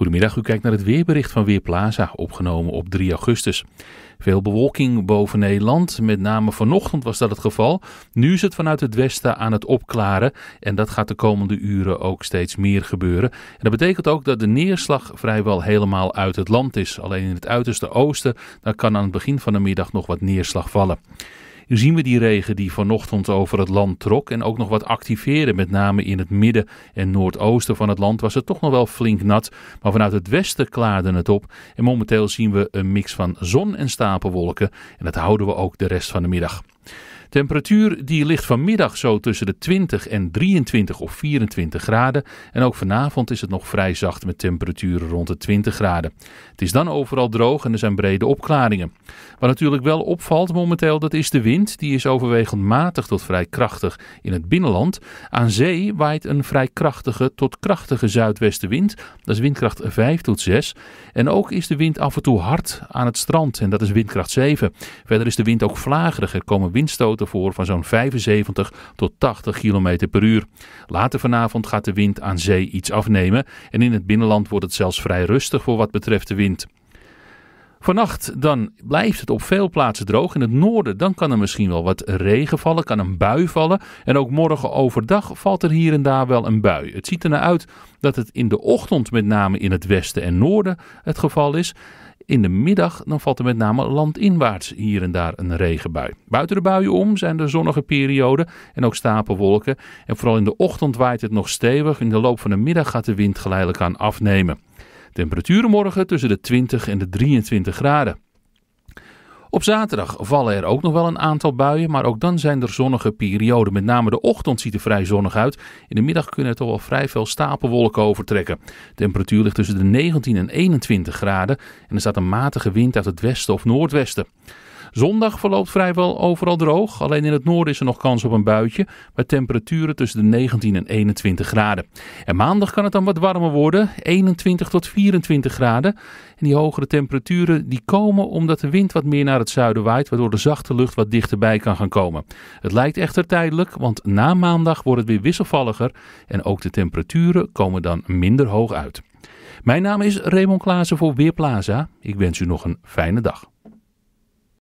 Goedemiddag, u kijkt naar het weerbericht van Weerplaza, opgenomen op 3 augustus. Veel bewolking boven Nederland, met name vanochtend was dat het geval. Nu is het vanuit het westen aan het opklaren en dat gaat de komende uren ook steeds meer gebeuren. En dat betekent ook dat de neerslag vrijwel helemaal uit het land is. Alleen in het uiterste oosten, kan aan het begin van de middag nog wat neerslag vallen zien we die regen die vanochtend over het land trok en ook nog wat activeren. Met name in het midden en noordoosten van het land was het toch nog wel flink nat. Maar vanuit het westen klaarde het op. En momenteel zien we een mix van zon en stapelwolken. En dat houden we ook de rest van de middag. Temperatuur die ligt vanmiddag zo tussen de 20 en 23 of 24 graden. En ook vanavond is het nog vrij zacht met temperaturen rond de 20 graden. Het is dan overal droog en er zijn brede opklaringen. Wat natuurlijk wel opvalt momenteel, dat is de wind. Die is overwegend matig tot vrij krachtig in het binnenland. Aan zee waait een vrij krachtige tot krachtige zuidwestenwind. Dat is windkracht 5 tot 6. En ook is de wind af en toe hard aan het strand. En dat is windkracht 7. Verder is de wind ook vlagerig. Er komen windstoten voor van zo'n 75 tot 80 km per uur. Later vanavond gaat de wind aan zee iets afnemen en in het binnenland wordt het zelfs vrij rustig voor wat betreft de wind. Vannacht dan blijft het op veel plaatsen droog. In het noorden dan kan er misschien wel wat regen vallen, kan een bui vallen. En ook morgen overdag valt er hier en daar wel een bui. Het ziet ernaar uit dat het in de ochtend met name in het westen en noorden het geval is. In de middag dan valt er met name landinwaarts hier en daar een regenbui. Buiten de buien om zijn er zonnige perioden en ook stapelwolken. En vooral in de ochtend waait het nog stevig. In de loop van de middag gaat de wind geleidelijk aan afnemen. Temperaturen morgen tussen de 20 en de 23 graden. Op zaterdag vallen er ook nog wel een aantal buien, maar ook dan zijn er zonnige perioden. Met name de ochtend ziet er vrij zonnig uit. In de middag kunnen er toch wel vrij veel stapelwolken overtrekken. De temperatuur ligt tussen de 19 en 21 graden en er staat een matige wind uit het westen of noordwesten. Zondag verloopt vrijwel overal droog. Alleen in het noorden is er nog kans op een buitje. met temperaturen tussen de 19 en 21 graden. En maandag kan het dan wat warmer worden. 21 tot 24 graden. En die hogere temperaturen die komen omdat de wind wat meer naar het zuiden waait. Waardoor de zachte lucht wat dichterbij kan gaan komen. Het lijkt echter tijdelijk. Want na maandag wordt het weer wisselvalliger. En ook de temperaturen komen dan minder hoog uit. Mijn naam is Raymond Klaassen voor Weerplaza. Ik wens u nog een fijne dag.